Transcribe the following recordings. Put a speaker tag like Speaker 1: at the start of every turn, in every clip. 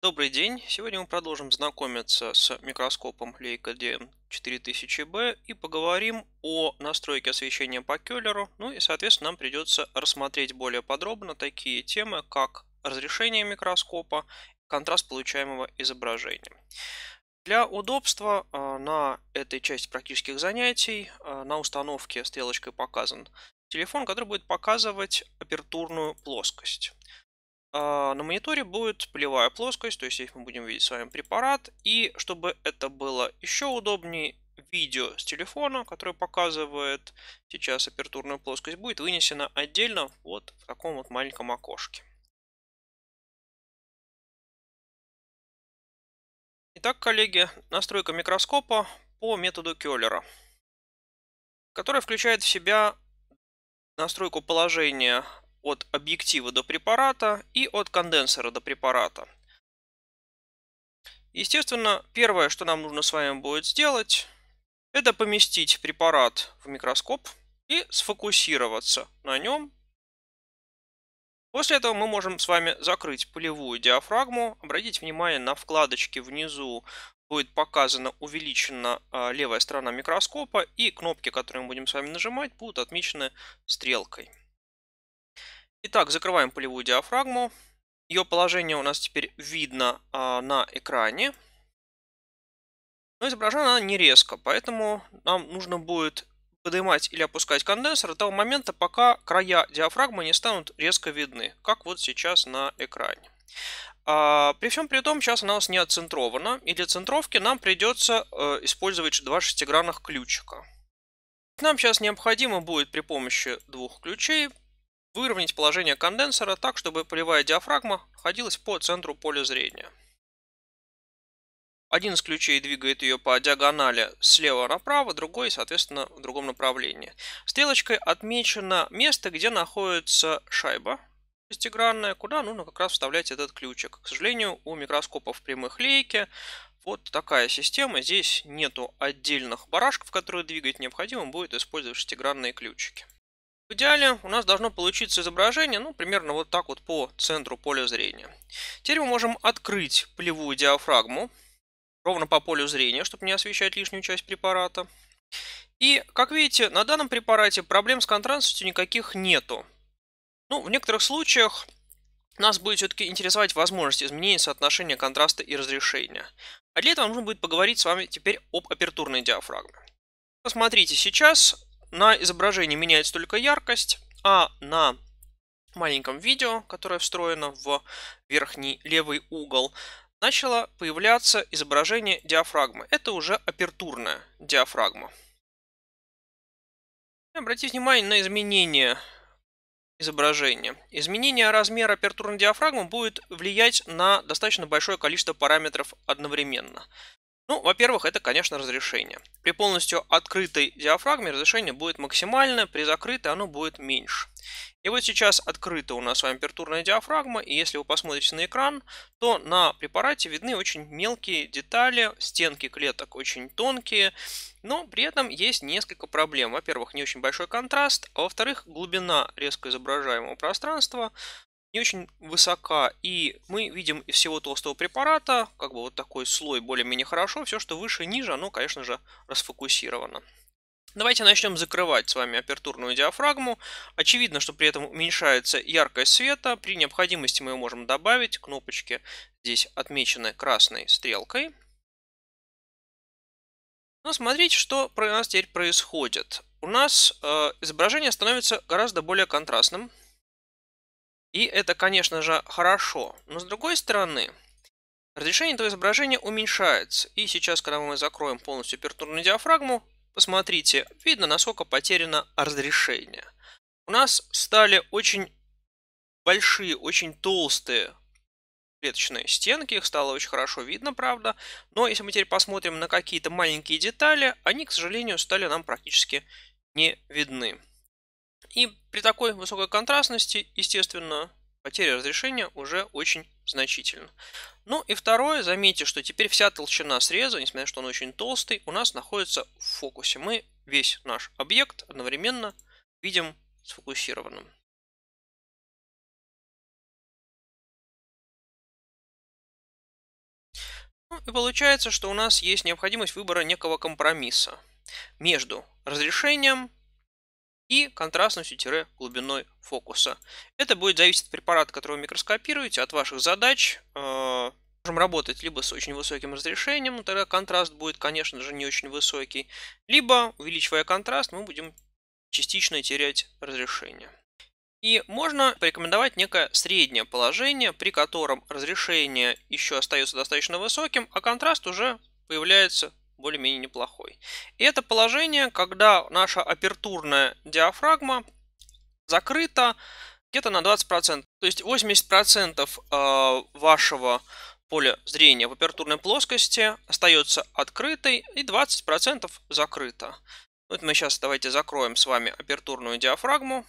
Speaker 1: Добрый день! Сегодня мы продолжим знакомиться с микроскопом Leica DM4000B и поговорим о настройке освещения по Келлеру. Ну и, соответственно, нам придется рассмотреть более подробно такие темы, как разрешение микроскопа, контраст получаемого изображения. Для удобства а, на этой части практических занятий а, на установке стрелочкой показан телефон, который будет показывать апертурную плоскость. А, на мониторе будет полевая плоскость, то есть здесь мы будем видеть с вами препарат. И чтобы это было еще удобнее, видео с телефона, которое показывает сейчас апертурную плоскость, будет вынесено
Speaker 2: отдельно вот в таком вот маленьком окошке. Итак, коллеги, настройка микроскопа по методу Келлера, которая включает в себя настройку
Speaker 1: положения от объектива до препарата и от конденсора до препарата. Естественно, первое, что нам нужно с вами будет сделать, это поместить препарат в микроскоп и сфокусироваться на нем. После этого мы можем с вами закрыть полевую диафрагму. Обратите внимание на вкладочке внизу будет показана увеличена а, левая сторона микроскопа и кнопки, которые мы будем с вами нажимать, будут отмечены стрелкой. Итак, закрываем полевую диафрагму. Ее положение у нас теперь видно а, на экране. Но изображена она не резко, поэтому нам нужно будет поднимать или опускать конденсор до того момента, пока края диафрагмы не станут резко видны, как вот сейчас на экране. А, при всем при том, сейчас она у нас не отцентрована, и для центровки нам придется э, использовать два шестигранных ключика. Нам сейчас необходимо будет при помощи двух ключей выровнять положение конденсора так, чтобы полевая диафрагма находилась по центру поля зрения. Один из ключей двигает ее по диагонали слева направо, другой, соответственно, в другом направлении. Стрелочкой отмечено место, где находится шайба шестигранная, куда нужно как раз вставлять этот ключик. К сожалению, у микроскопов прямых лейки вот такая система. Здесь нету отдельных барашков, которые двигать необходимо, будет использовать шестигранные ключики. В идеале у нас должно получиться изображение, ну, примерно вот так вот по центру поля зрения. Теперь мы можем открыть полевую диафрагму, ровно по полю зрения, чтобы не освещать лишнюю часть препарата. И, как видите, на данном препарате проблем с контрастностью никаких нету. Ну, в некоторых случаях нас будет все-таки интересовать возможность изменения соотношения контраста и разрешения. А для этого нужно будет поговорить с вами теперь об апертурной диафрагме. Посмотрите, сейчас на изображении меняется только яркость, а на маленьком видео, которое встроено в верхний левый угол, начало появляться изображение диафрагмы. Это уже апертурная диафрагма. Обратите внимание на
Speaker 2: изменение
Speaker 1: изображения. Изменение размера апертурной диафрагмы будет влиять на достаточно большое количество параметров одновременно. Ну, во-первых, это, конечно, разрешение. При полностью открытой диафрагме разрешение будет максимальное, при закрытой оно будет меньше. И вот сейчас открыта у нас с диафрагма, и если вы посмотрите на экран, то на препарате видны очень мелкие детали, стенки клеток очень тонкие, но при этом есть несколько проблем. Во-первых, не очень большой контраст, а во-вторых, глубина резко изображаемого пространства не очень высока. И мы видим из всего толстого препарата, как бы вот такой слой более-менее хорошо. Все, что выше и ниже, оно, конечно же, расфокусировано. Давайте начнем закрывать с вами апертурную диафрагму. Очевидно, что при этом уменьшается яркость света. При необходимости мы ее можем добавить. Кнопочки здесь отмечены красной стрелкой. Но смотрите, что у нас теперь происходит. У нас э, изображение становится гораздо более контрастным. И это, конечно же, хорошо. Но с другой стороны, разрешение этого изображения уменьшается. И сейчас, когда мы закроем полностью пертурную диафрагму, посмотрите, видно, насколько потеряно разрешение. У нас стали очень большие, очень толстые клеточные стенки, их стало очень хорошо видно, правда. Но если мы теперь посмотрим на какие-то маленькие детали, они, к сожалению, стали нам практически не видны. И при такой высокой контрастности, естественно, потеря разрешения уже очень значительна. Ну и второе, заметьте, что теперь вся толщина среза, несмотря на что он очень толстый, у нас находится в
Speaker 3: фокусе. Мы весь наш объект одновременно видим сфокусированным. Ну, и получается, что у нас есть необходимость выбора некого компромисса
Speaker 1: между разрешением и контрастностью глубиной фокуса. Это будет зависеть от препарата, который вы микроскопируете, от ваших задач. Э, можем работать либо с очень высоким разрешением, ну, тогда контраст будет, конечно же, не очень высокий, либо, увеличивая контраст, мы будем частично терять разрешение. И можно порекомендовать некое среднее положение, при котором разрешение еще остается достаточно высоким, а контраст уже появляется более-менее неплохой. И это положение, когда наша апертурная диафрагма закрыта где-то на 20%. То есть 80% э, вашего поля зрения в апертурной плоскости остается открытой и 20% закрыто. Вот ну, мы сейчас давайте закроем с вами апертурную диафрагму.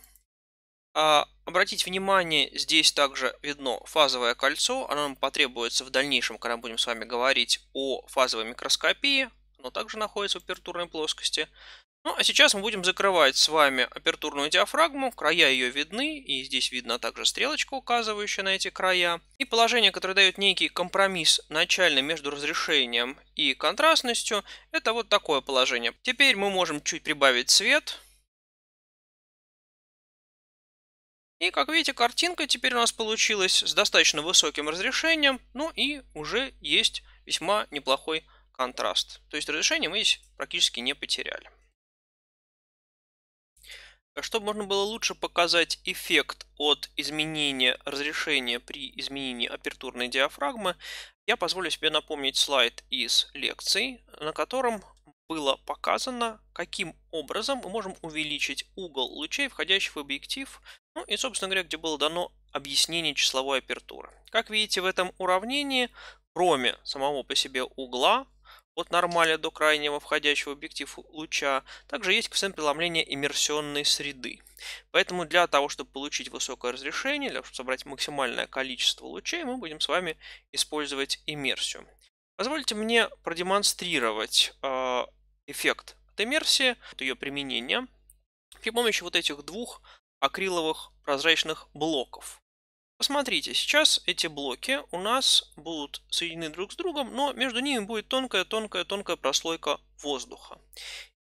Speaker 1: А, обратите внимание, здесь также видно фазовое кольцо. Оно нам потребуется в дальнейшем, когда будем с вами говорить о фазовой микроскопии но также находится в апертурной плоскости. Ну а сейчас мы будем закрывать с вами апертурную диафрагму, края ее видны, и здесь видна также стрелочка, указывающая на эти края. И положение, которое дает некий компромисс начально между разрешением и контрастностью, это вот такое положение. Теперь мы можем чуть прибавить цвет. И как видите, картинка теперь у нас получилась с достаточно высоким разрешением, ну и уже есть весьма неплохой контраст. То есть разрешение мы здесь практически не потеряли. Чтобы можно было лучше показать эффект от изменения разрешения при изменении апертурной диафрагмы, я позволю себе напомнить слайд из лекций, на котором было показано, каким образом мы можем увеличить угол лучей, входящих в объектив, ну и, собственно говоря, где было дано объяснение числовой апертуры. Как видите, в этом уравнении, кроме самого по себе угла, от нормаля до крайнего входящего в объектив луча. Также есть коэффициент преломления иммерсионной среды. Поэтому для того, чтобы получить высокое разрешение, для того, чтобы собрать максимальное количество лучей, мы будем с вами использовать иммерсию. Позвольте мне продемонстрировать а, эффект от иммерсии, от ее применения при помощи вот этих двух акриловых прозрачных блоков. Посмотрите, сейчас эти блоки у нас будут соединены друг с другом, но между ними будет тонкая-тонкая-тонкая прослойка воздуха.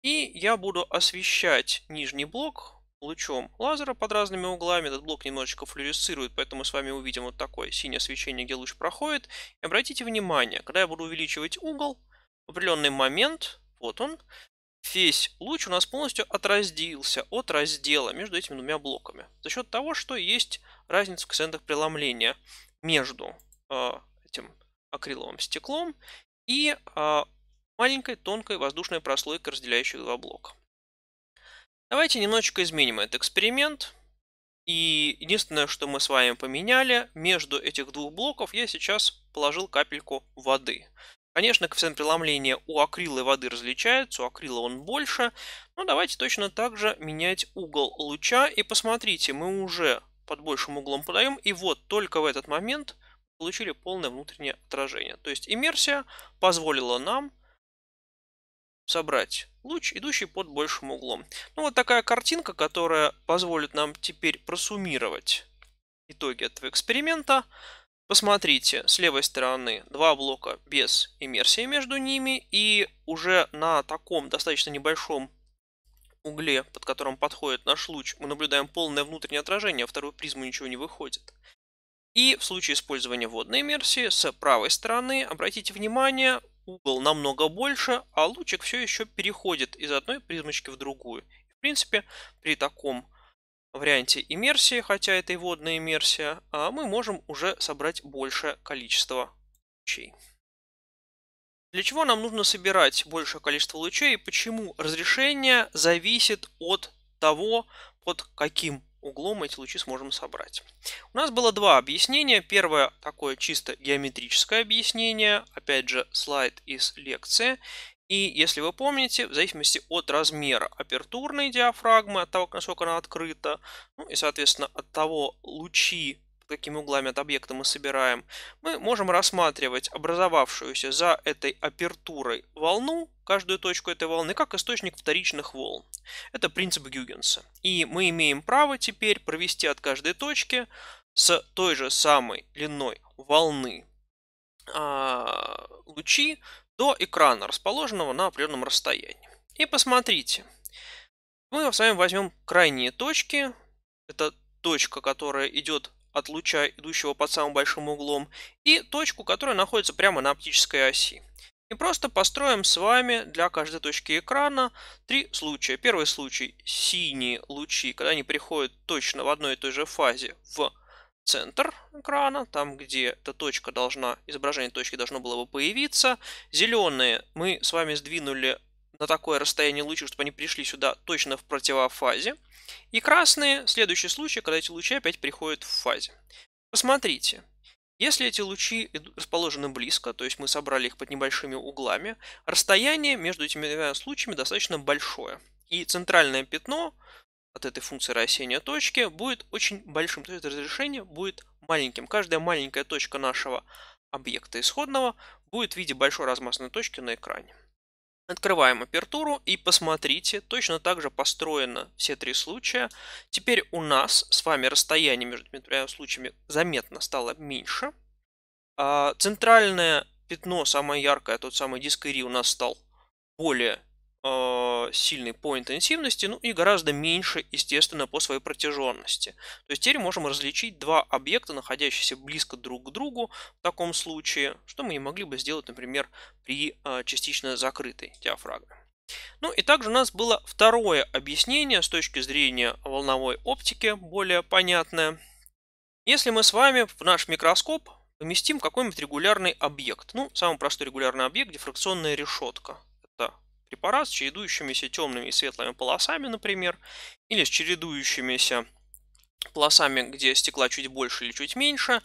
Speaker 1: И я буду освещать нижний блок лучом лазера под разными углами. Этот блок немножечко флюоресцирует, поэтому мы с вами увидим вот такое синее свечение, где луч проходит. И обратите внимание, когда я буду увеличивать угол, в определенный момент, вот он, весь луч у нас полностью отразился от раздела между этими двумя блоками. За счет того, что есть разницу коэффициентов преломления между э, этим акриловым стеклом и э, маленькой тонкой воздушной прослойкой, разделяющей два блока. Давайте немножечко изменим этот эксперимент. И единственное, что мы с вами поменяли, между этих двух блоков я сейчас положил капельку воды. Конечно, коэффициент преломления у акрила и воды различается, у акрила он больше. Но давайте точно так же менять угол луча. И посмотрите, мы уже под большим углом подаем. И вот только в этот момент получили полное внутреннее отражение. То есть иммерсия позволила нам собрать луч, идущий под большим углом. Ну вот такая картинка, которая позволит нам теперь просуммировать итоги этого эксперимента. Посмотрите, с левой стороны два блока без иммерсии между ними и уже на таком достаточно небольшом угле, под которым подходит наш луч, мы наблюдаем полное внутреннее отражение, а вторую призму ничего не выходит. И в случае использования водной иммерсии с правой стороны, обратите внимание, угол намного больше, а лучик все еще переходит из одной призмочки в другую. В принципе, при таком варианте иммерсии, хотя это и водная иммерсия, а мы можем уже собрать большее количество лучей. Для чего нам нужно собирать большее количество лучей и почему разрешение зависит от того, под каким углом эти лучи сможем собрать. У нас было два объяснения. Первое такое чисто геометрическое объяснение. Опять же, слайд из лекции. И если вы помните, в зависимости от размера апертурной диафрагмы, от того, насколько она открыта, ну и, соответственно, от того, лучи какими углами от объекта мы собираем, мы можем рассматривать образовавшуюся за этой апертурой волну, каждую точку этой волны, как источник вторичных волн. Это принцип Гюгенса. И мы имеем право теперь провести от каждой точки с той же самой длиной волны а, лучи до экрана, расположенного на определенном расстоянии. И посмотрите, мы с вами возьмем крайние точки, это точка, которая идет от луча, идущего под самым большим углом, и точку, которая находится прямо на оптической оси. И просто построим с вами для каждой точки экрана три случая. Первый случай – синие лучи, когда они приходят точно в одной и той же фазе в центр экрана, там, где эта точка должна, изображение точки должно было бы появиться. Зеленые мы с вами сдвинули на такое расстояние лучи, чтобы они пришли сюда точно в противофазе. И красные – следующий случай, когда эти лучи опять приходят в фазе. Посмотрите, если эти лучи расположены близко, то есть мы собрали их под небольшими углами, расстояние между этими двумя случаями достаточно большое. И центральное пятно от этой функции рассеяния точки будет очень большим, то есть разрешение будет маленьким. Каждая маленькая точка нашего объекта исходного будет в виде большой размазанной точки на экране. Открываем апертуру и посмотрите, точно так же построено все три случая. Теперь у нас с вами расстояние между двумя случаями заметно стало меньше. А, центральное пятно, самое яркое, тот самый диск Ири у нас стал более Э, сильный по интенсивности, ну и гораздо меньше, естественно, по своей протяженности. То есть теперь можем различить два объекта, находящиеся близко друг к другу в таком случае, что мы и могли бы сделать, например, при э, частично закрытой диафрагме. Ну и также у нас было второе объяснение с точки зрения волновой оптики, более понятное. Если мы с вами в наш микроскоп поместим какой-нибудь регулярный объект, ну, самый простой регулярный объект, дифракционная решетка, это классический с чередующимися темными и светлыми полосами, например, или с чередующимися полосами, где стекла чуть больше или чуть меньше.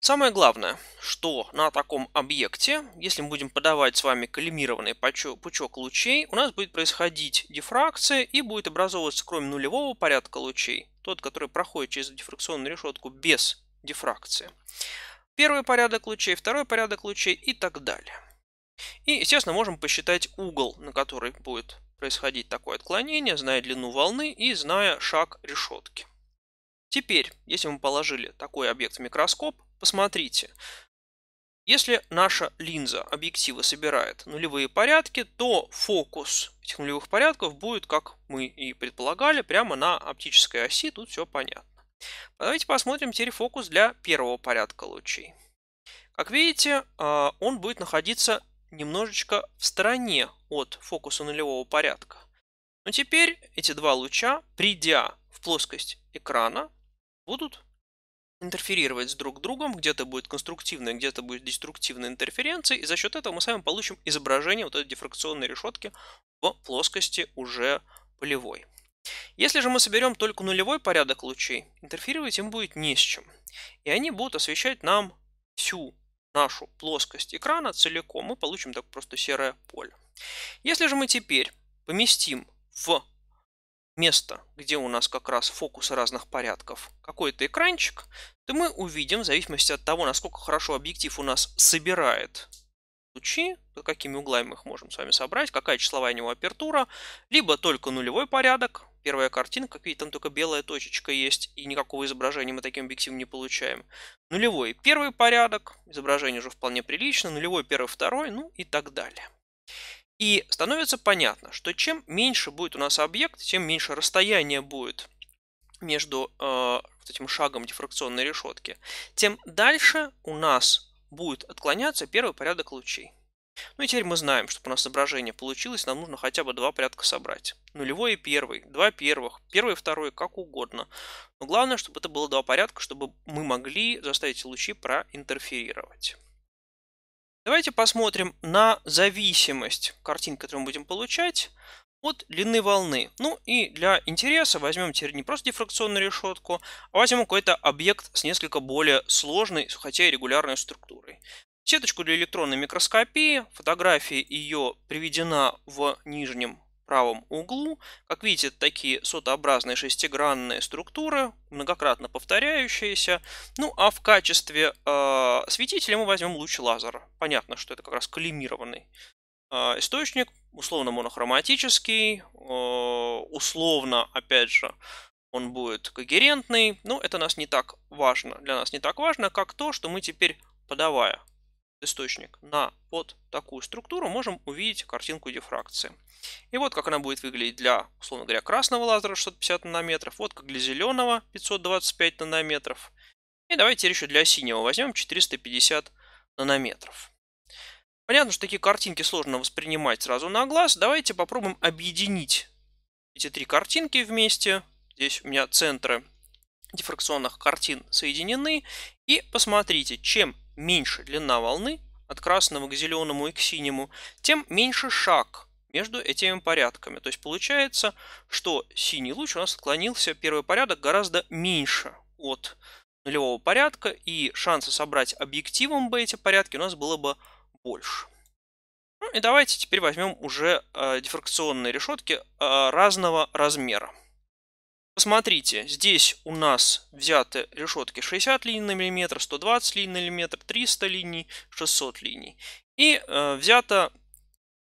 Speaker 1: Самое главное, что на таком объекте, если мы будем подавать с вами коллимированный пучок лучей, у нас будет происходить дифракция и будет образовываться кроме нулевого порядка лучей, тот, который проходит через дифракционную решетку без дифракции. Первый порядок лучей, второй порядок лучей и так далее. И, естественно, можем посчитать угол, на который будет происходить такое отклонение, зная длину волны и зная шаг решетки. Теперь, если мы положили такой объект в микроскоп, посмотрите. Если наша линза объектива собирает нулевые порядки, то фокус этих нулевых порядков будет, как мы и предполагали, прямо на оптической оси. Тут все понятно. Давайте посмотрим теперь фокус для первого порядка лучей. Как видите, а, он будет находиться немножечко в стороне от фокуса нулевого порядка. Но теперь эти два луча, придя в плоскость экрана, будут интерферировать с друг другом, где-то будет конструктивная, где-то будет деструктивная интерференция, и за счет этого мы с вами получим изображение вот этой дифракционной решетки в плоскости уже полевой. Если же мы соберем только нулевой порядок лучей, интерферировать им будет не с чем. И они будут освещать нам всю нашу плоскость экрана целиком, мы получим так просто серое поле. Если же мы теперь поместим в место, где у нас как раз фокусы разных порядков, какой-то экранчик, то мы увидим, в зависимости от того, насколько хорошо объектив у нас собирает лучи, какими углами мы их можем с вами собрать, какая числовая у него апертура, либо только нулевой порядок, первая картинка, и там только белая точечка есть, и никакого изображения мы таким объективом не получаем. Нулевой первый порядок, изображение уже вполне прилично, нулевой первый второй, ну и так далее. И становится понятно, что чем меньше будет у нас объект, тем меньше расстояние будет между э, этим шагом дифракционной решетки, тем дальше у нас будет отклоняться первый порядок лучей. Ну и теперь мы знаем, чтобы у нас изображение получилось, нам нужно хотя бы два порядка собрать. Нулевой и первый, два первых, первый и второй, как угодно. Но главное, чтобы это было два порядка, чтобы мы могли заставить лучи проинтерферировать. Давайте посмотрим на зависимость картин, которую мы будем получать от длины волны. Ну и для интереса возьмем теперь не просто дифракционную решетку, а возьмем какой-то объект с несколько более сложной, хотя и регулярной структурой. Сеточку для электронной микроскопии, фотография ее приведена в нижнем правом углу. Как видите, такие сотообразные шестигранные структуры, многократно повторяющиеся. Ну а в качестве э, а, светителя мы возьмем луч лазера. Понятно, что это как раз коллимированный э, а, источник, условно монохроматический, э, условно, опять же, он будет когерентный, но это нас не так важно. Для нас не так важно, как то, что мы теперь подавая источник на вот такую структуру, можем увидеть картинку дифракции. И вот как она будет выглядеть для, условно говоря, красного лазера 650 нанометров, вот как для зеленого 525 нанометров. И давайте еще для синего возьмем 450 нанометров. Понятно, что такие картинки сложно воспринимать сразу на глаз. Давайте попробуем объединить эти три картинки вместе. Здесь у меня центры дифракционных картин соединены. И посмотрите, чем меньше длина волны от красного к зеленому и к синему, тем меньше шаг между этими порядками. То есть получается, что синий луч у нас отклонился первый порядок гораздо меньше от нулевого порядка, и шансы собрать объективом бы эти порядки у нас было бы больше. Ну и давайте теперь возьмем уже э, дифракционные решетки э, разного размера. Посмотрите, здесь у нас взяты решетки 60 линий на миллиметр, 120 линий на миллиметр, 300 линий, 600 линий. И э, взято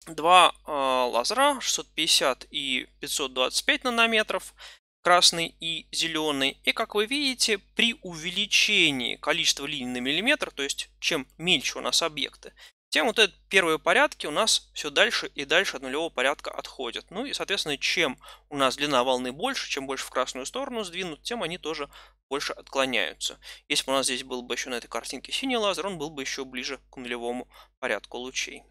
Speaker 1: два э, лазера 650 и 525 нанометров, красный и зеленый. И как вы видите, при увеличении количества линий на миллиметр, то есть чем мельче у нас объекты, тем вот этот первые порядки у нас все дальше и дальше от нулевого порядка отходят. Ну и, соответственно, чем у нас длина волны больше, чем больше в красную сторону сдвинут, тем они тоже больше отклоняются. Если бы у нас здесь был бы еще на этой картинке синий лазер, он был бы еще ближе к нулевому порядку лучей.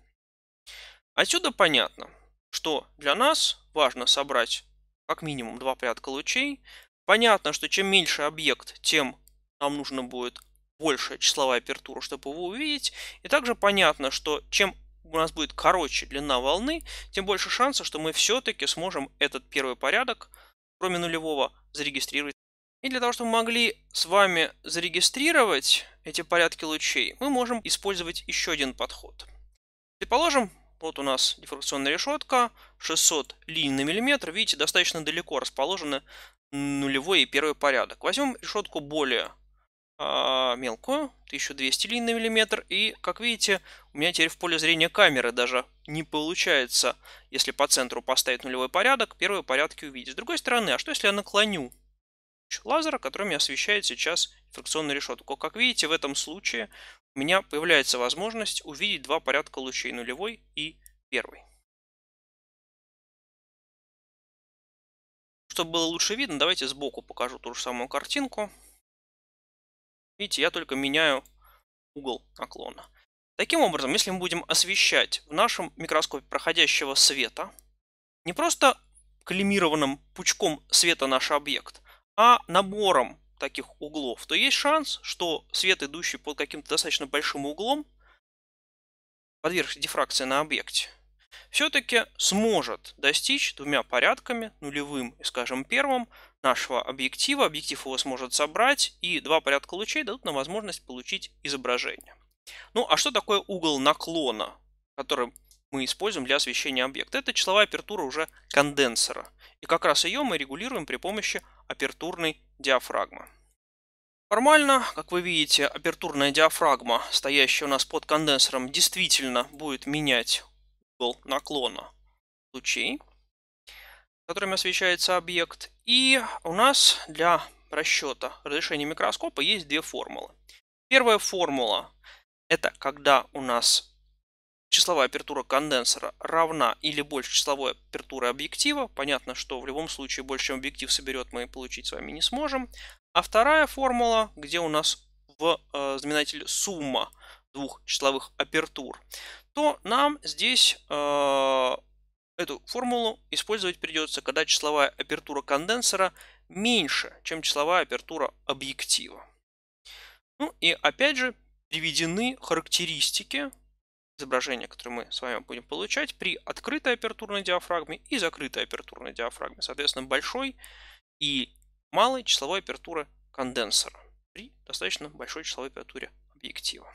Speaker 1: Отсюда понятно, что для нас важно собрать как минимум два порядка лучей. Понятно, что чем меньше объект, тем нам нужно будет большая числовая апертура, чтобы его увидеть. И также понятно, что чем у нас будет короче длина волны, тем больше шансов, что мы все-таки сможем этот первый порядок, кроме нулевого, зарегистрировать. И для того, чтобы мы могли с вами зарегистрировать эти порядки лучей, мы можем использовать еще один подход. Предположим, вот у нас дифракционная решетка, 600 линий на миллиметр. Видите, достаточно далеко расположены нулевой и первый порядок. Возьмем решетку более а, мелкую, 1200 линий на миллиметр. И, как видите, у меня теперь в поле зрения камеры даже не получается, если по центру поставить нулевой порядок, первые порядки увидеть. С другой стороны, а что если я наклоню лазера, которыми освещает сейчас фракционную решетку? Как видите, в этом случае у меня появляется возможность
Speaker 2: увидеть два порядка лучей, нулевой и первый. Чтобы было лучше видно, давайте сбоку покажу ту же самую картинку. Видите, я только меняю угол наклона. Таким
Speaker 1: образом, если мы будем освещать в нашем микроскопе проходящего света, не просто коллимированным пучком света наш объект, а набором таких углов, то есть шанс, что свет, идущий под каким-то достаточно большим углом, подвергся дифракции на объекте, все-таки сможет достичь двумя порядками, нулевым и, скажем, первым, нашего объектива. Объектив его сможет собрать, и два порядка лучей дадут нам возможность получить изображение. Ну, а что такое угол наклона, который мы используем для освещения объекта? Это числовая апертура уже конденсера И как раз ее мы регулируем при помощи апертурной диафрагмы. Формально, как вы видите, апертурная диафрагма, стоящая у нас под конденсором, действительно будет менять угол наклона лучей которыми освещается объект. И у нас для расчета разрешения микроскопа есть две формулы. Первая формула – это когда у нас числовая апертура конденсора равна или больше числовой апертуры объектива. Понятно, что в любом случае больше, чем объектив соберет, мы получить с вами не сможем. А вторая формула, где у нас в э, знаменателе сумма двух числовых апертур, то нам здесь э, Эту формулу использовать придется, когда числовая апертура конденсера меньше, чем числовая апертура объектива. Ну и опять же приведены характеристики изображения, которые мы с вами будем получать при открытой апертурной диафрагме и закрытой апертурной диафрагме. Соответственно, большой и малой числовой апертуры
Speaker 3: конденсера, при достаточно большой числовой апертуре объектива.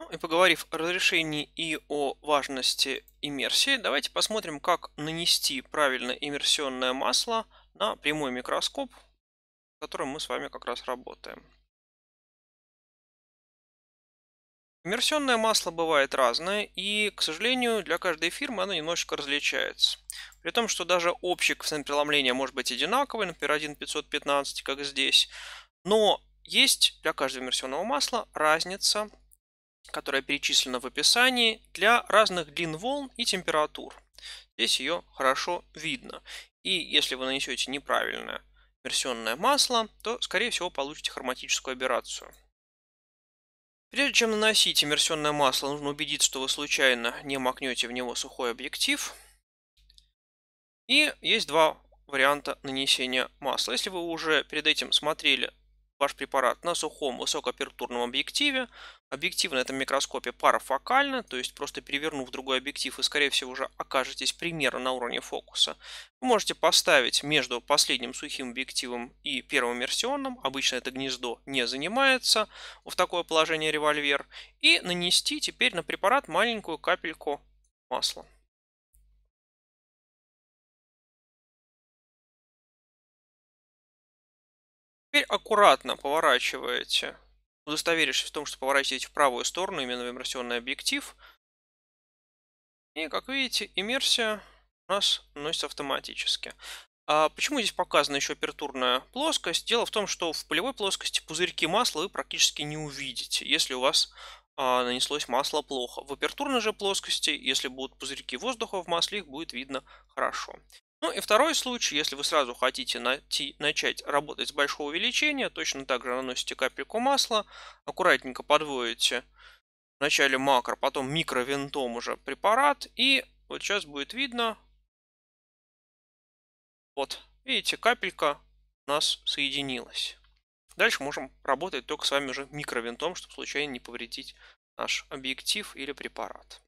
Speaker 3: Ну и поговорив о разрешении
Speaker 2: и о важности иммерсии, давайте посмотрим, как нанести правильно иммерсионное масло на прямой микроскоп, с которым мы с вами как раз работаем. Иммерсионное масло бывает разное,
Speaker 1: и, к сожалению, для каждой фирмы оно немножечко различается. При том, что даже общий коэффициент преломления может быть одинаковый, например, 1,515, как здесь. Но есть для каждого иммерсионного масла разница которая перечислена в описании, для разных длин волн и температур. Здесь ее хорошо видно. И если вы нанесете неправильное иммерсионное масло, то, скорее всего, получите хроматическую аберрацию. Прежде чем наносить иммерсионное масло, нужно убедиться, что вы случайно не макнете в него сухой объектив. И есть два варианта нанесения масла. Если вы уже перед этим смотрели ваш препарат на сухом высокоапертурном объективе. Объектив на этом микроскопе парафокальный, то есть просто перевернув другой объектив, и скорее всего, уже окажетесь примерно на уровне фокуса. Вы можете поставить между последним сухим объективом и первым иммерсионным, обычно это гнездо не
Speaker 2: занимается, в такое положение револьвер, и нанести теперь на препарат маленькую
Speaker 3: капельку масла. Теперь аккуратно поворачиваете,
Speaker 2: удостоверившись в том, что поворачиваете в правую сторону, именно в иммерсионный объектив.
Speaker 1: И, как видите, иммерсия у нас носится автоматически. А почему здесь показана еще апертурная плоскость? Дело в том, что в полевой плоскости пузырьки масла вы практически не увидите, если у вас а, нанеслось масло плохо. В апертурной же плоскости, если будут пузырьки воздуха в масле, их будет видно хорошо. Ну и второй случай, если вы сразу хотите найти, начать работать с большого увеличения, точно так же наносите капельку масла, аккуратненько подводите вначале макро, потом микровинтом уже препарат, и вот сейчас будет видно, вот, видите, капелька у нас соединилась. Дальше можем работать только с вами уже микровинтом, чтобы случайно не повредить наш объектив или препарат.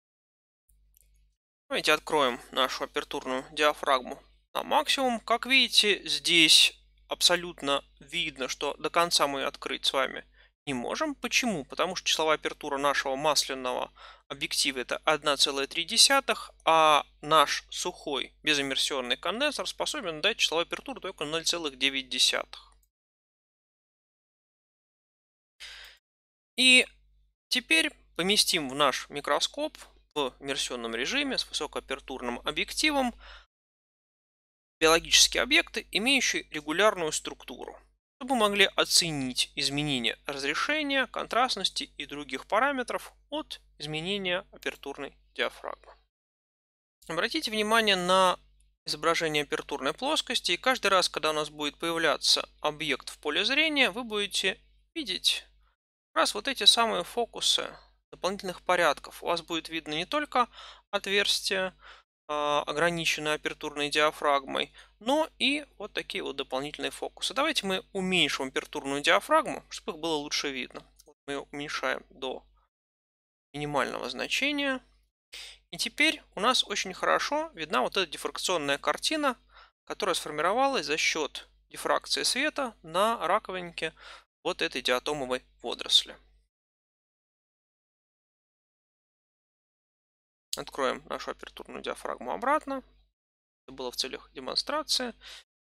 Speaker 1: Ну, давайте откроем нашу апертурную диафрагму на максимум. Как видите, здесь абсолютно видно, что до конца мы открыть с вами не можем. Почему? Потому что числовая апертура нашего масляного объектива это 1,3, а наш сухой безиммерсионный конденсатор способен
Speaker 2: дать числовую апертуру только 0,9. И теперь поместим в наш микроскоп
Speaker 1: в иммерсионном режиме с высокоапертурным объективом биологические объекты, имеющие регулярную структуру, чтобы могли оценить изменения разрешения, контрастности и других параметров от изменения апертурной диафрагмы. Обратите внимание на изображение апертурной плоскости, и каждый раз, когда у нас будет появляться объект в поле зрения, вы будете видеть раз вот эти самые фокусы дополнительных порядков. У вас будет видно не только отверстие, а, ограниченной апертурной диафрагмой, но и вот такие вот дополнительные фокусы. Давайте мы уменьшим апертурную диафрагму, чтобы их было лучше видно. Мы ее уменьшаем до минимального значения. И теперь у нас очень хорошо видна вот эта дифракционная картина, которая
Speaker 2: сформировалась за счет дифракции света на раковинке вот этой
Speaker 3: диатомовой водоросли. Откроем нашу апертурную диафрагму обратно. Это было в целях демонстрации.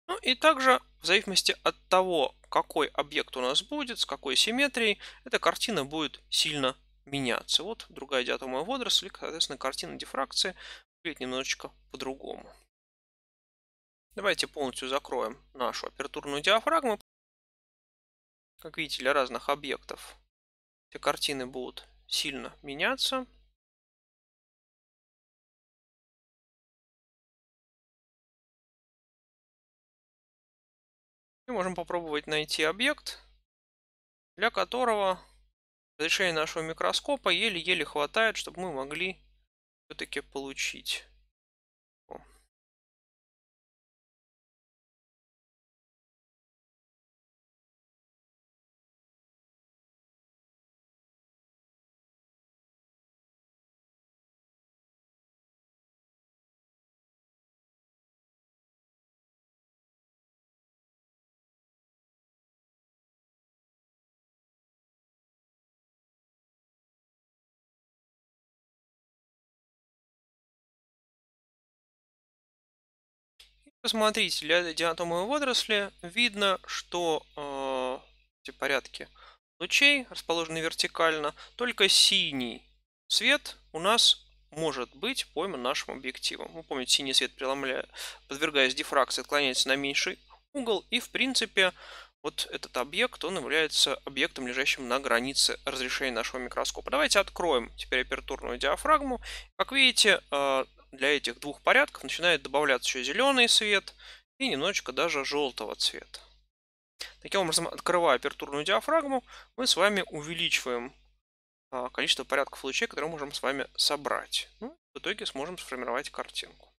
Speaker 1: Ну и также в зависимости от того, какой объект у нас будет, с какой симметрией, эта картина будет сильно меняться. Вот другая диатомая водоросль, соответственно,
Speaker 2: картина дифракции будет немножечко по-другому. Давайте полностью закроем нашу апертурную диафрагму. Как видите, для разных
Speaker 3: объектов эти картины будут сильно меняться. И можем попробовать найти объект,
Speaker 2: для которого разрешение нашего микроскопа еле-еле хватает, чтобы мы могли
Speaker 3: все-таки получить Посмотрите,
Speaker 2: для диатомовой водоросли видно, что э, эти порядки
Speaker 1: лучей расположены вертикально. Только синий свет у нас может быть пойман нашим объективом. Вы помните, синий свет, преломляя, подвергаясь дифракции, отклоняется на меньший угол. И, в принципе, вот этот объект, он является объектом, лежащим на границе разрешения нашего микроскопа. Давайте откроем теперь апертурную диафрагму. Как видите, э, для этих двух порядков начинает добавляться еще зеленый свет и немножечко даже желтого цвета. Таким образом, открывая апертурную диафрагму,
Speaker 2: мы с вами увеличиваем а, количество порядков лучей, которые можем с вами собрать.
Speaker 3: Ну, в итоге сможем сформировать картинку.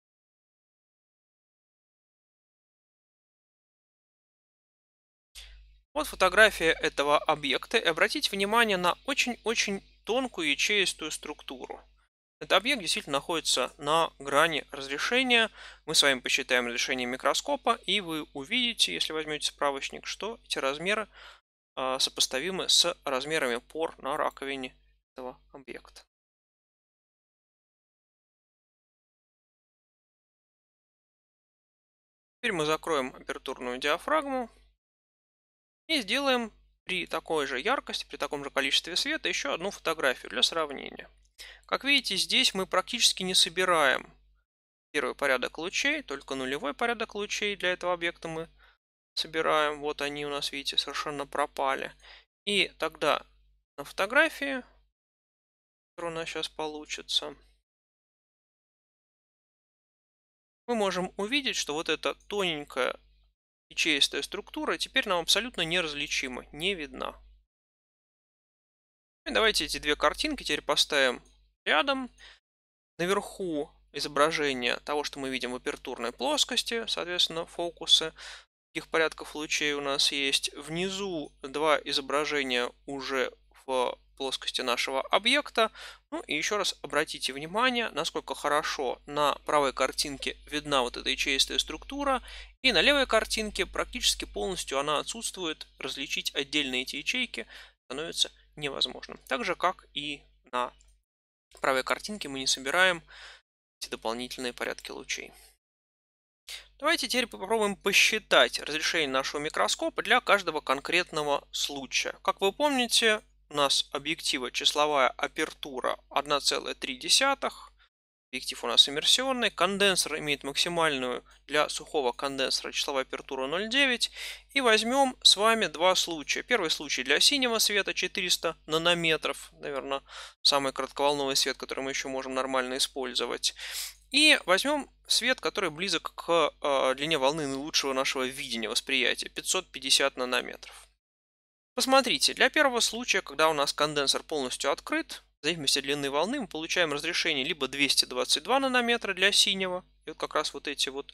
Speaker 3: Вот фотография этого объекта.
Speaker 1: И обратите внимание на очень-очень тонкую ячеистую структуру. Этот объект действительно находится на грани разрешения. Мы с вами посчитаем разрешение микроскопа, и вы увидите, если возьмете справочник, что эти размеры а, сопоставимы
Speaker 3: с размерами пор на раковине этого объекта. Теперь мы закроем апертурную диафрагму и сделаем при такой же
Speaker 1: яркости, при таком же количестве света еще одну фотографию для сравнения. Как видите, здесь мы практически не собираем первый порядок лучей, только нулевой порядок лучей для этого объекта мы собираем. Вот они у нас, видите, совершенно пропали. И
Speaker 2: тогда на фотографии, которая у нас сейчас получится, мы можем увидеть, что вот эта тоненькая ячеистая структура теперь нам абсолютно неразличима, не видна.
Speaker 1: И давайте эти две картинки теперь поставим рядом. Наверху изображение того, что мы видим в апертурной плоскости, соответственно, фокусы их порядков лучей у нас есть. Внизу два изображения уже в плоскости нашего объекта. Ну и еще раз обратите внимание, насколько хорошо на правой картинке видна вот эта ячеистая структура, и на левой картинке практически полностью она отсутствует. Различить отдельные эти ячейки становится невозможно. Так же, как и на правой картинке мы не собираем эти дополнительные порядки лучей.
Speaker 2: Давайте теперь попробуем
Speaker 1: посчитать разрешение нашего микроскопа для каждого конкретного случая. Как вы помните, у нас объектива числовая апертура 1,3, Объектив у нас иммерсионный. конденсер имеет максимальную для сухого конденсора числовая апертура 0,9. И возьмем с вами два случая. Первый случай для синего света 400 нанометров. Наверное, самый кратковолновый свет, который мы еще можем нормально использовать. И возьмем свет, который близок к э, длине волны наилучшего нашего видения, восприятия, 550 нанометров. Посмотрите, для первого случая, когда у нас конденсер полностью открыт, зависимости от длины волны мы получаем разрешение либо 222 нанометра для синего, и вот как раз вот эти вот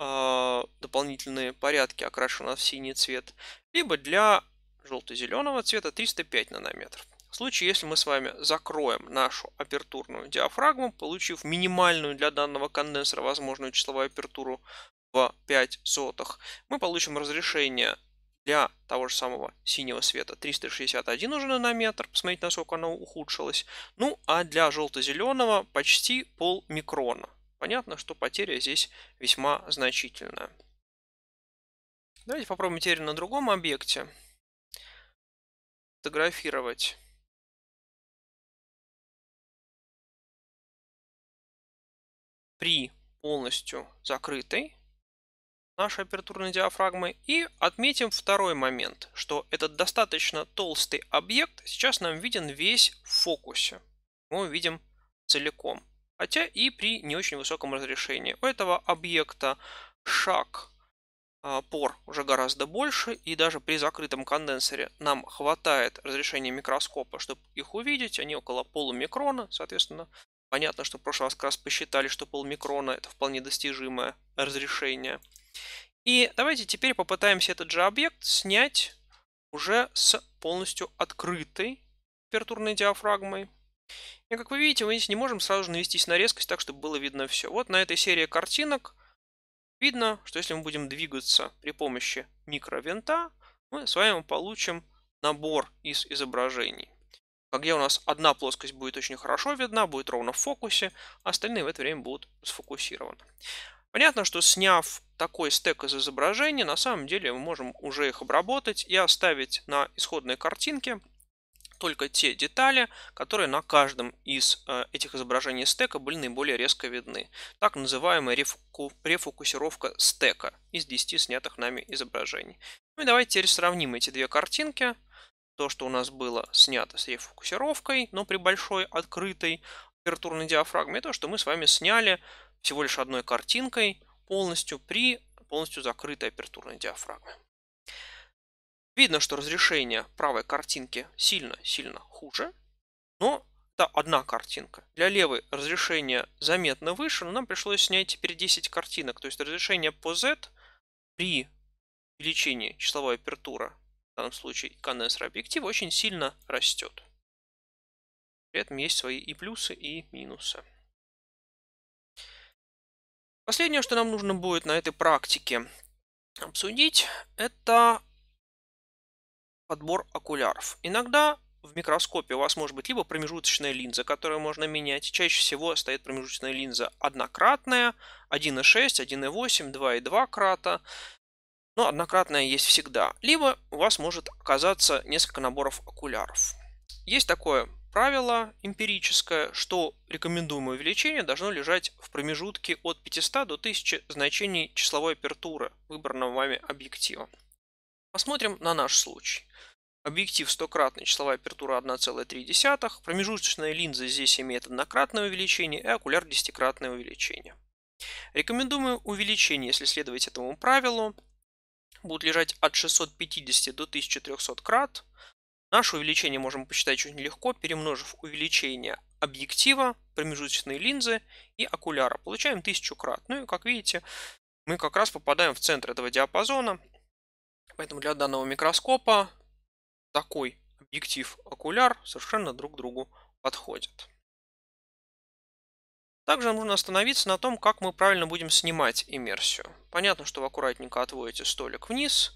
Speaker 1: э, дополнительные порядки окрашены в синий цвет, либо для желто-зеленого цвета 305 нанометров. В случае, если мы с вами закроем нашу апертурную диафрагму, получив минимальную для данного конденсора возможную числовую апертуру в 5 сотых, мы получим разрешение для того же самого синего света 361 уже нанометр, посмотрите, насколько оно ухудшилось. Ну, а для желто-зеленого почти пол микрона. Понятно, что потеря здесь весьма значительная.
Speaker 3: Давайте попробуем теперь на другом объекте фотографировать. При полностью закрытой
Speaker 1: нашей апертурной диафрагмы. И отметим второй момент, что этот достаточно толстый объект сейчас нам виден весь в фокусе. Мы его видим целиком. Хотя и при не очень высоком разрешении. У этого объекта шаг а, пор уже гораздо больше, и даже при закрытом конденсере нам хватает разрешения микроскопа, чтобы их увидеть. Они около полумикрона, соответственно, понятно, что в прошлый раз как раз посчитали, что полмикрона это вполне достижимое разрешение. И давайте теперь попытаемся этот же объект снять уже с полностью открытой апертурной диафрагмой. И как вы видите, мы здесь не можем сразу же навестись на резкость, так чтобы было видно все. Вот на этой серии картинок видно, что если мы будем двигаться при помощи микровинта, мы с вами получим набор из изображений. Где у нас одна плоскость будет очень хорошо видна, будет ровно в фокусе, а остальные в это время будут сфокусированы. Понятно, что сняв такой стек из изображений, на самом деле мы можем уже их обработать и оставить на исходной картинке только те детали, которые на каждом из э, этих изображений стека были наиболее резко видны. Так называемая рефоку... рефокусировка стека из 10 снятых нами изображений. Ну и давайте теперь сравним эти две картинки. То, что у нас было снято с рефокусировкой, но при большой открытой апертурной диафрагмы, это что мы с вами сняли всего лишь одной картинкой полностью при полностью закрытой апертурной диафрагме. Видно, что разрешение правой картинки сильно-сильно хуже, но это одна картинка. Для левой разрешение заметно выше, но нам пришлось снять теперь 10 картинок. То есть разрешение по Z при увеличении числовой апертуры, в данном случае коннесра объектива, очень
Speaker 2: сильно растет. При этом есть свои и плюсы, и минусы. Последнее, что нам нужно будет на этой практике обсудить, это подбор окуляров.
Speaker 1: Иногда в микроскопе у вас может быть либо промежуточная линза, которую можно менять. Чаще всего стоит промежуточная линза однократная, 1,6, 1,8, 2,2 крата. Но однократная есть всегда. Либо у вас может оказаться несколько наборов окуляров. Есть такое правило эмпирическое, что рекомендуемое увеличение должно лежать в промежутке от 500 до 1000 значений числовой апертуры выбранного вами объектива. Посмотрим на наш случай. Объектив 100-кратный, числовая апертура 1,3. Промежуточная линза здесь имеет однократное увеличение и окуляр 10-кратное увеличение. Рекомендуемое увеличение, если следовать этому правилу, будут лежать от 650 до 1300 крат, Наше увеличение можем посчитать очень легко, перемножив увеличение объектива, промежуточной линзы и окуляра. Получаем тысячу крат. Ну и как видите, мы как раз попадаем в центр
Speaker 2: этого диапазона. Поэтому для данного микроскопа такой объектив-окуляр совершенно друг другу подходит.
Speaker 1: Также нужно остановиться на том, как мы правильно будем снимать иммерсию. Понятно, что вы аккуратненько отводите столик вниз,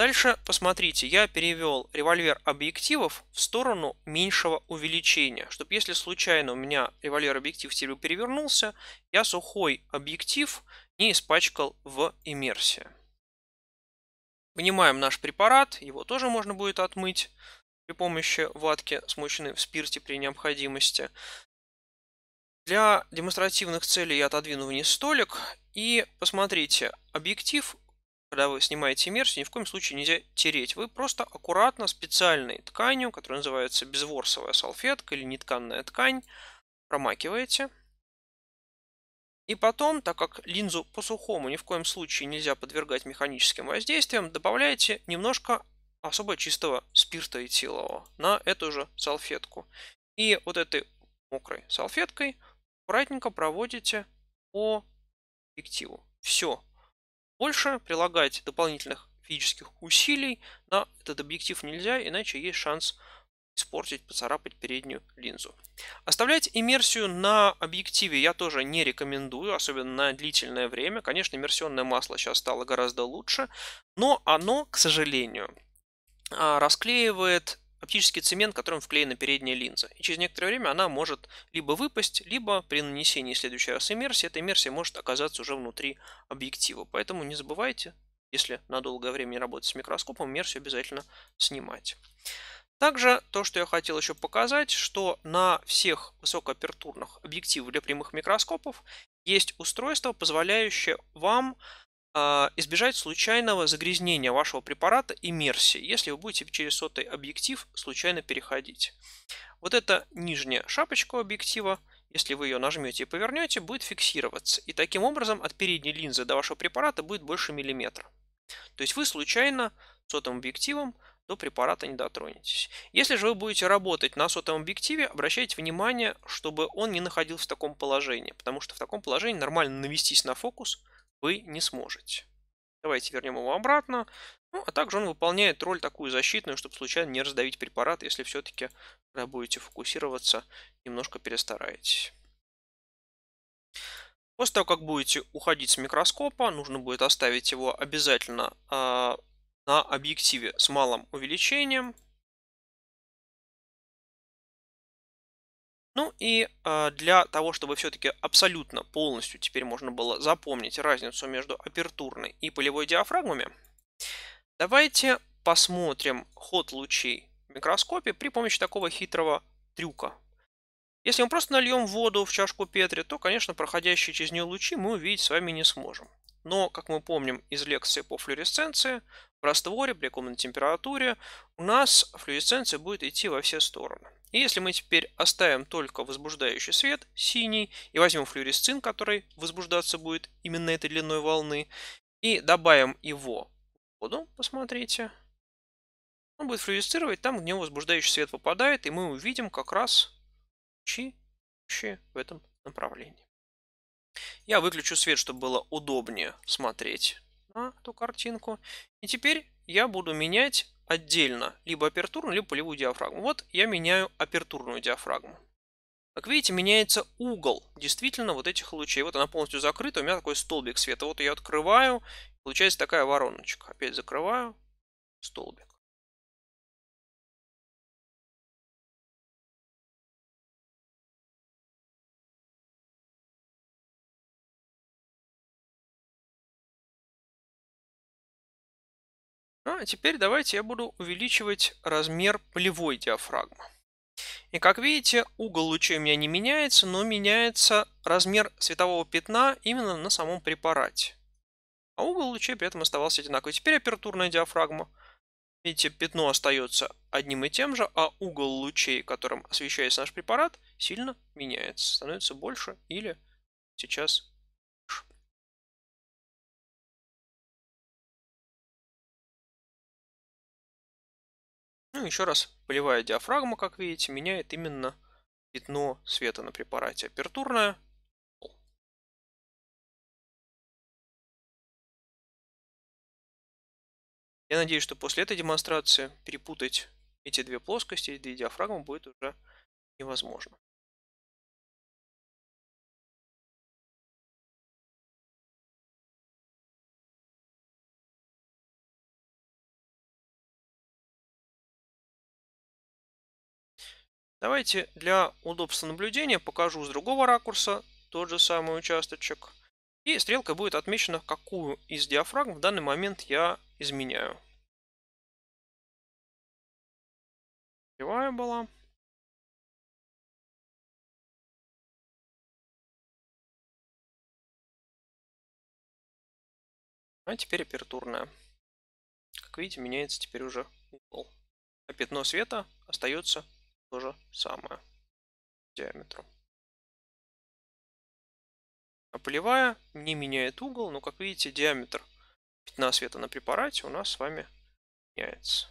Speaker 1: Дальше, посмотрите, я перевел револьвер объективов в сторону меньшего увеличения, чтобы если случайно у меня револьвер объектив перевернулся, я сухой объектив не испачкал в иммерсии. Вынимаем наш препарат, его тоже можно будет отмыть при помощи ватки, смоченной в спирте при необходимости. Для демонстративных целей я отодвину вниз столик и посмотрите, объектив когда вы снимаете мерсию, ни в коем случае нельзя тереть. Вы просто аккуратно специальной тканью, которая называется безворсовая салфетка или нетканная ткань, промакиваете. И потом, так как линзу по-сухому ни в коем случае нельзя подвергать механическим воздействиям, добавляете немножко особо чистого спирта этилового на эту же салфетку. И вот этой мокрой салфеткой аккуратненько проводите по объективу. Все, больше прилагать дополнительных физических усилий на этот объектив нельзя, иначе есть шанс испортить, поцарапать переднюю линзу. Оставлять иммерсию на объективе я тоже не рекомендую, особенно на длительное время. Конечно, иммерсионное масло сейчас стало гораздо лучше, но оно, к сожалению, а, расклеивает оптический цемент, которым вклеена передняя линза. И через некоторое время она может либо выпасть, либо при нанесении следующей раз иммерсии, эта иммерсия может оказаться уже внутри объектива. Поэтому не забывайте, если на долгое время работать с микроскопом, иммерсию обязательно снимать. Также то, что я хотел еще показать, что на всех высокоапертурных объективах для прямых микроскопов есть устройство, позволяющее вам а, избежать случайного загрязнения вашего препарата иммерсии, если вы будете через сотый объектив случайно переходить. Вот эта нижняя шапочка объектива, если вы ее нажмете и повернете, будет фиксироваться. И таким образом от передней линзы до вашего препарата будет больше миллиметра. То есть вы случайно сотым объективом до препарата не дотронетесь. Если же вы будете работать на сотом объективе, обращайте внимание, чтобы он не находился в таком положении, потому что в таком положении нормально навестись на фокус – вы не сможете. Давайте вернем его обратно. Ну, а также он выполняет роль такую защитную, чтобы случайно не раздавить препарат, если все-таки, когда будете фокусироваться, немножко перестараетесь. После того, как будете уходить с микроскопа, нужно будет оставить его
Speaker 2: обязательно э, на объективе с малым увеличением. Ну и а, для того, чтобы
Speaker 1: все-таки абсолютно полностью теперь можно было запомнить разницу между апертурной и полевой диафрагмами, давайте посмотрим ход лучей в микроскопе при помощи такого хитрого трюка. Если мы просто нальем воду в чашку Петри, то, конечно, проходящие через нее лучи мы увидеть с вами не сможем. Но, как мы помним из лекции по флюоресценции, в растворе при комнатной температуре у нас флюоресценция будет идти во все стороны. И если мы теперь оставим только возбуждающий свет, синий, и возьмем флюоресцин, который возбуждаться будет именно этой длиной волны, и добавим его в воду, посмотрите, он будет флюоресцировать там, где возбуждающий свет попадает, и мы увидим как раз лучи в этом направлении. Я выключу свет, чтобы было удобнее смотреть на эту картинку. И теперь я буду менять отдельно либо апертурную, либо полевую диафрагму. Вот я меняю апертурную диафрагму. Как видите, меняется угол действительно вот этих лучей. Вот она полностью закрыта, у меня такой столбик света. Вот я открываю, получается такая
Speaker 3: вороночка. Опять закрываю, столбик. А теперь давайте я буду увеличивать размер полевой
Speaker 1: диафрагмы. И как видите, угол лучей у меня не меняется, но меняется размер светового пятна именно на самом препарате. А угол лучей при этом оставался одинаковый. Теперь апертурная диафрагма. Видите, пятно остается одним и тем же,
Speaker 2: а угол лучей, которым освещается наш препарат, сильно меняется. Становится больше
Speaker 3: или сейчас Ну, еще раз, полевая диафрагма, как видите, меняет именно пятно света на препарате. Апертурное. Я надеюсь, что после этой демонстрации перепутать эти две плоскости, эти диафрагмы будет уже невозможно. Давайте для удобства наблюдения покажу с другого ракурса
Speaker 2: тот же самый участочек. И стрелка будет отмечена, какую из диафрагм в данный
Speaker 3: момент я изменяю. Кривая была. А теперь апертурная. Как видите, меняется теперь уже угол. А пятно света
Speaker 2: остается то же самое диаметру. А полевая не меняет угол, но, как видите, диаметр пятна
Speaker 3: света на препарате у нас с вами меняется.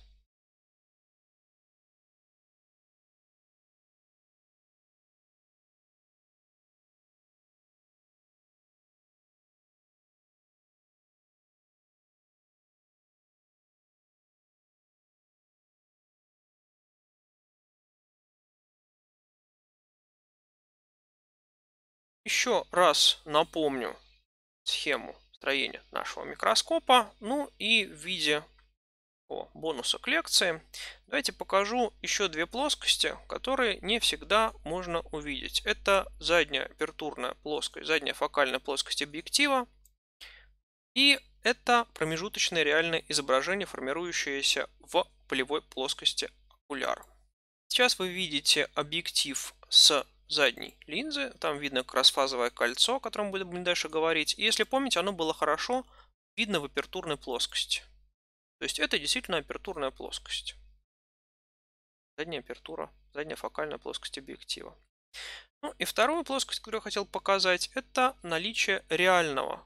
Speaker 3: Еще раз напомню схему строения нашего микроскопа.
Speaker 1: Ну и в виде о, бонуса к лекции давайте покажу еще две плоскости, которые не всегда можно увидеть. Это задняя апертурная плоскость, задняя фокальная плоскость объектива и это промежуточное реальное изображение, формирующееся в полевой плоскости окуляра. Сейчас вы видите объектив с задней линзы. Там видно как раз фазовое кольцо, о котором будем дальше говорить. И если помните, оно было хорошо видно в апертурной плоскости. То есть это действительно апертурная плоскость. Задняя апертура, задняя фокальная плоскость объектива. Ну и вторую плоскость, которую я хотел показать, это наличие реального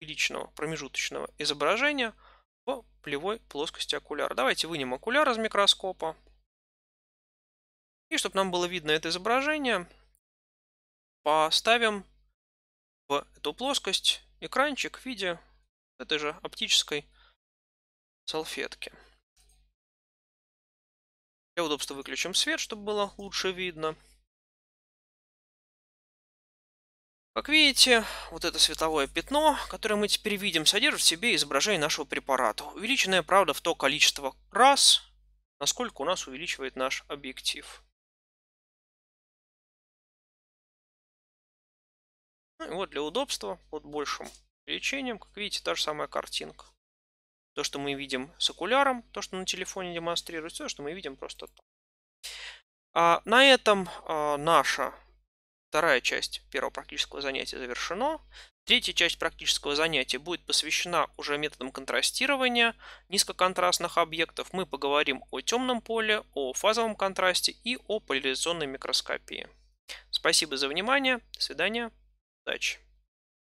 Speaker 1: личного промежуточного изображения в плевой плоскости окуляра. Давайте вынем окуляр из микроскопа.
Speaker 2: И чтобы нам было видно это изображение, поставим в эту плоскость экранчик в виде этой же оптической
Speaker 3: салфетки. Для удобства выключим свет, чтобы было лучше видно.
Speaker 1: Как видите, вот это световое пятно, которое мы теперь видим, содержит в себе изображение нашего
Speaker 2: препарата. Увеличенное, правда, в то количество раз, насколько у нас увеличивает наш
Speaker 3: объектив. Ну и вот для удобства, вот большим увеличением, как видите, та же самая картинка.
Speaker 1: То, что мы видим с окуляром, то, что на телефоне демонстрируется, то, что мы видим просто так. А на этом а, наша вторая часть первого практического занятия завершена. Третья часть практического занятия будет посвящена уже методам контрастирования низкоконтрастных объектов. Мы поговорим о темном поле, о фазовом
Speaker 2: контрасте и о поляризационной микроскопии. Спасибо за внимание. До свидания дач